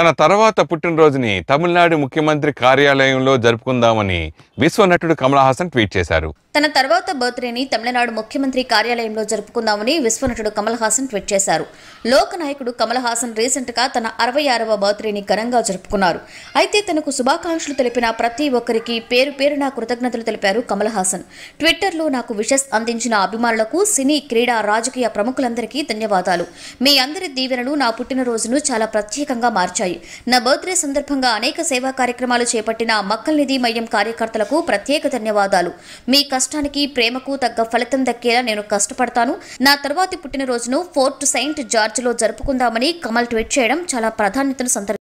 తన తర్వాత పుట్టినరోజుని తమిళనాడు ముఖ్యమంత్రి కార్యాలయంలో జరుపుకుందామని విశ్వనటుడు కమలహాసన్ ట్వీట్ చేశారు తన తర్వాత బర్త్డేని తమిళనాడు ముఖ్యమంత్రి కార్యాలయంలో జరుపుకుందామని విశ్వనటుడు కమల్ హాసన్ ట్వీట్ చేశారు లోక నాయకుడు కమల్ హాసన్ రీసెంట్గా తన అరవై ఆరవ బర్త్డేని ఘనంగా జరుపుకున్నారు అయితే తనకు శుభాకాంక్షలు తెలిపిన ప్రతి ఒక్కరికి పేరు పేరున కృతజ్ఞతలు తెలిపారు కమల్ హాసన్ ట్విట్టర్లో నాకు విషస్ అందించిన అభిమానులకు సినీ క్రీడా రాజకీయ ప్రముఖులందరికీ ధన్యవాదాలు మీ అందరి దీవెనలు నా పుట్టినరోజును చాలా ప్రత్యేకంగా మార్చాయి చేశాయి నా బర్త్డే సందర్భంగా అనేక సేవా కార్యక్రమాలు చేపట్టిన మక్కల్ నిధి మయం కార్యకర్తలకు ప్రత్యేక ధన్యవాదాలు మీ కష్టానికి ప్రేమకు తగ్గ ఫలితం దక్కేలా నేను కష్టపడతాను నా తర్వాతి పుట్టినరోజును ఫోర్ట్ సెయింట్ లో జరుపుకుందామని కమల్ ట్వీట్ చేయడం చాలా ప్రాధాన్యతను సంతరించారు